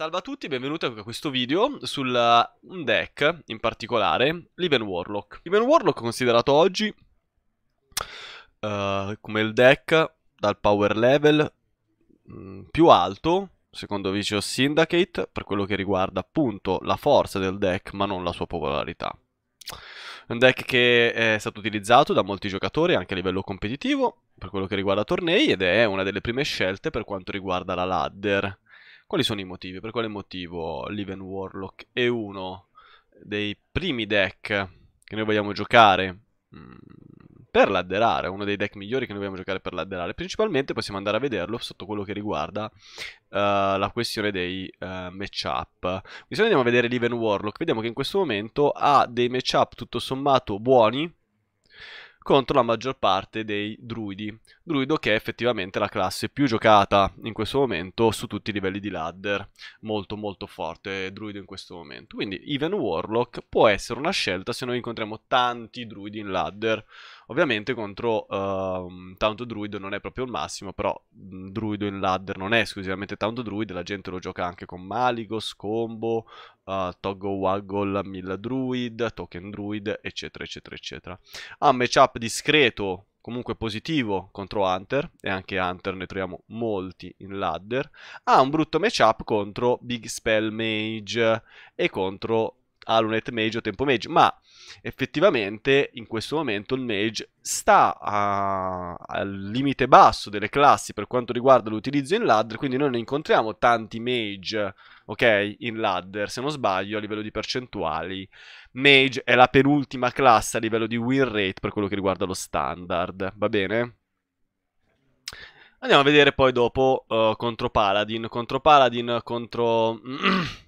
Salve a tutti e benvenuti a questo video sul uh, un deck, in particolare, l'Iven Warlock. L'Iven Warlock è considerato oggi uh, come il deck dal power level mh, mm, più alto, secondo Vicious Syndicate, per quello che riguarda appunto la forza del deck, ma non la sua popolarità. È un deck che è stato utilizzato da molti giocatori anche a livello competitivo, per quello che riguarda tornei, ed è una delle prime scelte per quanto riguarda la ladder quali sono i motivi? Per quale motivo Liven Warlock è uno dei primi deck che noi vogliamo giocare mm, per ladderare, uno dei deck migliori che noi vogliamo giocare per ladderare. Principalmente possiamo andare a vederlo sotto quello che riguarda uh, la questione dei uh, matchup. Quindi se andiamo a vedere Liven Warlock, vediamo che in questo momento ha dei matchup tutto sommato buoni, contro la maggior parte dei druidi. Druido che è effettivamente la classe più giocata in questo momento su tutti i livelli di ladder, molto molto forte druido in questo momento. Quindi Even Warlock può essere una scelta se noi incontriamo tanti druidi in ladder Ovviamente contro uh, ehm, Tanto Druid non è proprio il massimo, però mh, mhmm, Druido in ladder non è esclusivamente Taunt Druid, la gente lo gioca anche con Maligos, Combo, uh, Toggle Waggle, Mill Druid, Token Druid, eccetera, eccetera, eccetera. Ha ah, un matchup discreto comunque positivo contro Hunter, e anche Hunter ne troviamo molti in ladder, ha ah, un brutto matchup contro Big Spell Mage e contro a lunette mage o tempo mage, ma effettivamente in questo momento il mage sta a... al limite basso delle classi per quanto riguarda l'utilizzo in ladder, quindi noi ne incontriamo tanti mage, ok, in ladder, se non sbaglio a livello di percentuali. Mage è la penultima classe a livello di win rate per quello che riguarda lo standard, va bene? Andiamo a vedere poi dopo uh, contro Paladin, contro Paladin, contro...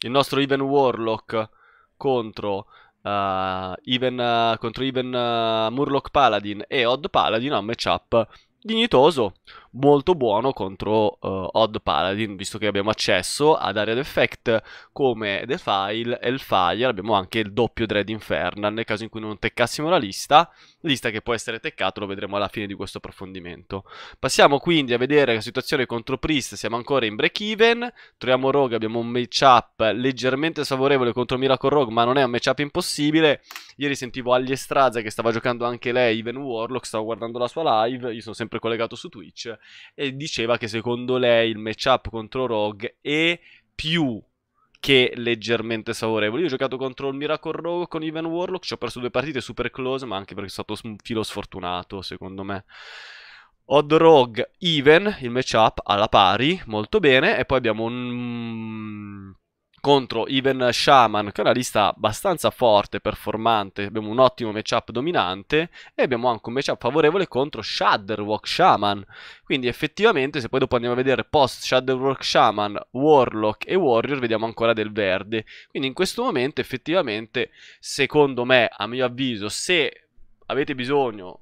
il nostro Even Warlock contro uh, Even, uh, contro Even uh, Murloc Paladin e Odd Paladin ha un matchup dignitoso molto buono contro uh, Odd Paladin, visto che abbiamo accesso ad Area d'effect come Defile e il Fire, abbiamo anche il doppio Dread Infernal, nel caso in cui non teccassimo la lista, lista che può essere teccata, lo vedremo alla fine di questo approfondimento. Passiamo quindi a vedere la situazione contro Priest, siamo ancora in break even, troviamo Rogue, abbiamo un matchup leggermente sfavorevole contro Miracle Rogue, ma non è un matchup impossibile, ieri sentivo Agli Straza che stava giocando anche lei, Even Warlock, stavo guardando la sua live, io sono sempre collegato su Twitch, e diceva che secondo lei il matchup contro Rogue è più che leggermente favorevole. Io ho giocato contro il Miracle Rogue con Even Warlock, ci ho perso due partite super close, ma anche perché è stato un filo sfortunato, secondo me. Odd Rogue, Even, il matchup alla pari, molto bene, e poi abbiamo un contro Even Shaman, che è una lista abbastanza forte, performante, abbiamo un ottimo matchup dominante e abbiamo anche un matchup favorevole contro Shadowwalk Shaman. Quindi effettivamente se poi dopo andiamo a vedere post Shadowwalk Shaman, Warlock e Warrior vediamo ancora del verde. Quindi in questo momento effettivamente secondo me, a mio avviso, se avete bisogno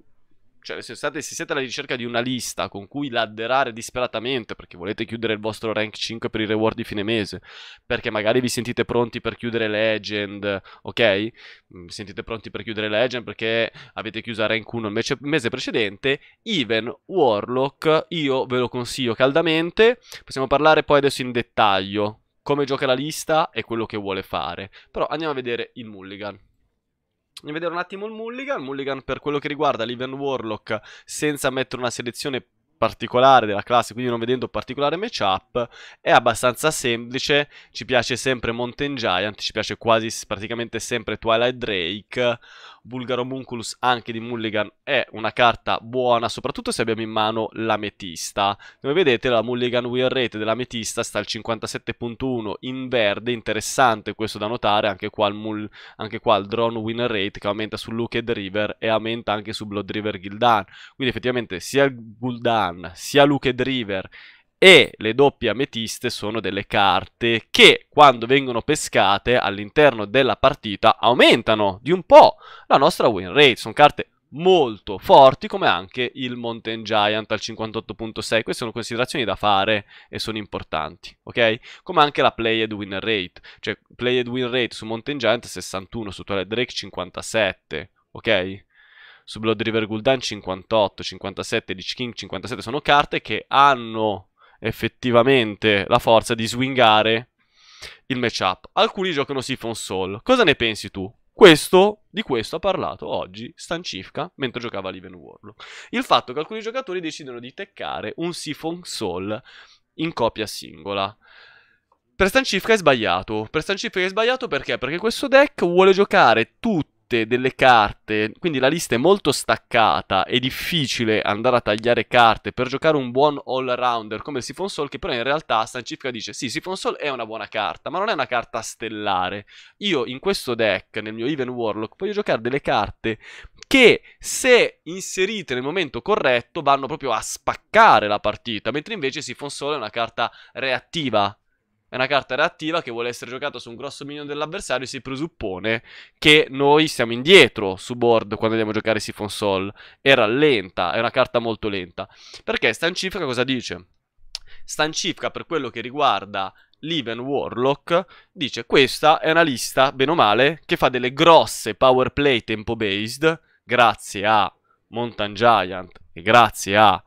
cioè se, state, se siete alla ricerca di una lista con cui ladderare disperatamente perché volete chiudere il vostro rank 5 per i reward di fine mese, perché magari vi sentite pronti per chiudere legend, ok? Mm, sentite pronti per chiudere legend perché avete chiuso rank 1 il mese precedente, Even Warlock io ve lo consiglio caldamente, possiamo parlare poi adesso in dettaglio come gioca la lista e quello che vuole fare, però andiamo a vedere il mulligan vedere un attimo il Mulligan. Il Mulligan per quello che riguarda l'Event Warlock senza mettere una selezione particolare della classe, quindi non vedendo particolare matchup, è abbastanza semplice, ci piace sempre Mountain Giant, ci piace quasi praticamente sempre Twilight Drake Bulgaro Munculus anche di Mulligan è una carta buona, soprattutto se abbiamo in mano l'ametista. Come vedete la Mulligan win rate dell'ametista sta al 57.1 in verde, interessante questo da notare, anche qua il, mul- anche qua il drone win rate che aumenta su Looked River e aumenta anche su Blood River Gildan. Quindi effettivamente sia il Guldan sia Looked River e le doppie ametiste sono delle carte che quando vengono pescate all'interno della partita aumentano di un po' la nostra win rate, sono carte molto forti come anche il Mountain Giant al 58.6 queste sono considerazioni da fare e sono importanti ok come anche la played win rate cioè played win rate su Mountain Giant 61 su Toilet Drake 57 ok su Blood River Gul'dan 58 57 Lich King 57 sono carte che hanno effettivamente la forza di swingare il matchup. Alcuni giocano Siphon Soul. Cosa ne pensi tu? Questo, di questo ha parlato oggi Stancifka mentre giocava a Liven Warlock. Il fatto che alcuni giocatori decidono di teccare un Siphon Soul in copia singola. Per Stancifka è sbagliato. Per Stancifka è sbagliato perché? Perché questo deck vuole giocare tutto tutte delle carte, quindi la lista è molto staccata, è difficile andare a tagliare carte per giocare un buon all-rounder come il Siphon Soul, che però in realtà Stancifica dice sì, Siphon Soul è una buona carta, ma non è una carta stellare. Io in questo deck, nel mio Even Warlock, voglio giocare delle carte che se inserite nel momento corretto vanno proprio a spaccare la partita, mentre invece Siphon Soul è una carta reattiva, è una carta reattiva che vuole essere giocata su un grosso minion dell'avversario e si presuppone che noi siamo indietro su board quando andiamo a giocare Siphon Sol. Era lenta, è una carta molto lenta. Perché Stancifra cosa dice? Stancifra per quello che riguarda Liven Warlock dice questa è una lista, bene o male, che fa delle grosse power play tempo based grazie a Mountain Giant e grazie a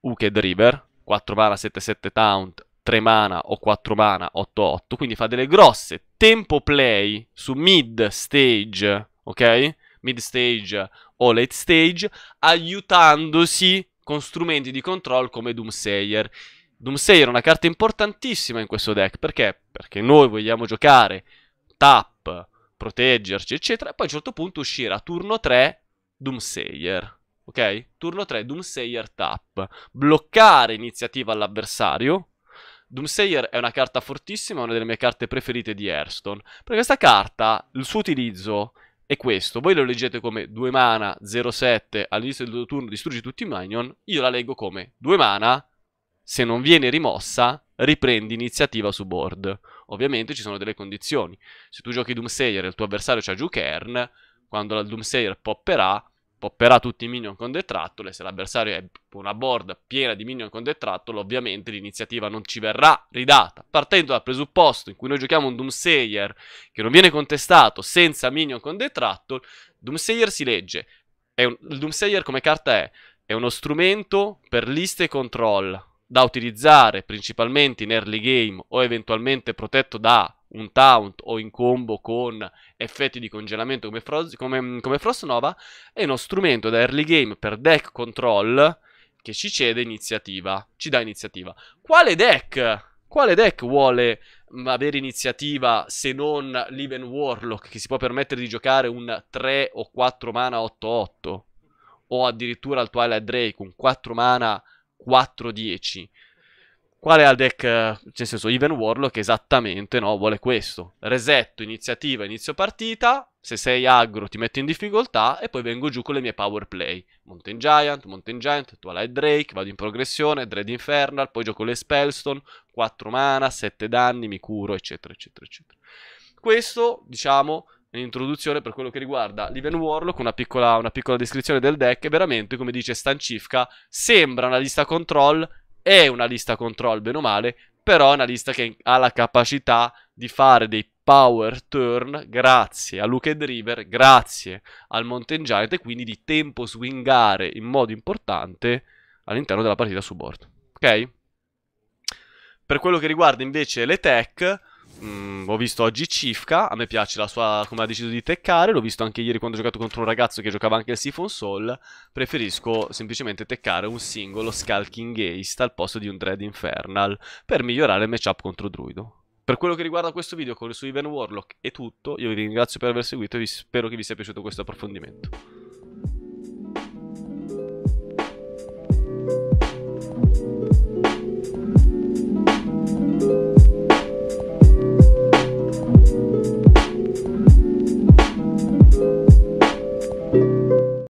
Uked River, 4 mana 7-7 Taunt 3 mana o 4 mana 8-8, quindi fa delle grosse tempo play su mid stage, ok? Mid stage o late stage, aiutandosi con strumenti di control come Doomsayer. Doomsayer è una carta importantissima in questo deck, perché? Perché noi vogliamo giocare tap, proteggerci, eccetera, e poi a un certo punto uscire a turno 3 Doomsayer. Ok? Turno 3 Doomsayer tap. Bloccare iniziativa all'avversario, Doomsayer è una carta fortissima, una delle mie carte preferite di Hearthstone. Perché questa carta, il suo utilizzo è questo. Voi lo leggete come 2 mana 07 all'inizio del tuo turno distruggi tutti i minion. Io la leggo come 2 mana, se non viene rimossa, riprendi iniziativa su board. Ovviamente ci sono delle condizioni. Se tu giochi Doomsayer e il tuo avversario c'ha giù Kern, quando la Doomsayer popperà, popperà tutti i minion con detrattolo e se l'avversario è una board piena di minion con detrattolo ovviamente l'iniziativa non ci verrà ridata partendo dal presupposto in cui noi giochiamo un Doomsayer che non viene contestato senza minion con detrattolo Doomsayer si legge un, il Doomsayer come carta è? è uno strumento per liste e control da utilizzare principalmente in early game o eventualmente protetto da un taunt o in combo con effetti di congelamento come, Frost, come, come Frostnova, è uno strumento da early game per deck control che ci cede iniziativa, ci dà iniziativa. Quale deck? Quale deck vuole mm, avere iniziativa se non l'Even Warlock che si può permettere di giocare un 3 o 4 mana 8-8? O addirittura il Twilight Drake, un 4 mana 4-10? Qual è il deck, cioè eh, nel senso, Even Warlock esattamente, no, vuole questo. Resetto, iniziativa, inizio partita, se sei aggro ti metto in difficoltà e poi vengo giù con le mie power play. Mountain Giant, Mountain Giant, Twilight Drake, vado in progressione, Dread Infernal, poi gioco le Spellstone, 4 mana, 7 danni, mi curo, eccetera, eccetera, eccetera. Questo, diciamo, è un'introduzione per quello che riguarda l'Even Warlock, una piccola, una piccola descrizione del deck, e veramente, come dice Stancifka, sembra una lista control è una lista control, bene o male, però è una lista che ha la capacità di fare dei power turn grazie a Luke River, grazie al Mountain Giant e quindi di tempo swingare in modo importante all'interno della partita su board. Ok? Per quello che riguarda invece le tech, Mm, ho visto oggi Cifka, a me piace la sua, come ha deciso di teccare, l'ho visto anche ieri quando ho giocato contro un ragazzo che giocava anche il Siphon Soul, preferisco semplicemente teccare un singolo Skulking Ace al posto di un Dread Infernal per migliorare il matchup contro Druido. Per quello che riguarda questo video con su Even Warlock è tutto, io vi ringrazio per aver seguito e spero che vi sia piaciuto questo approfondimento.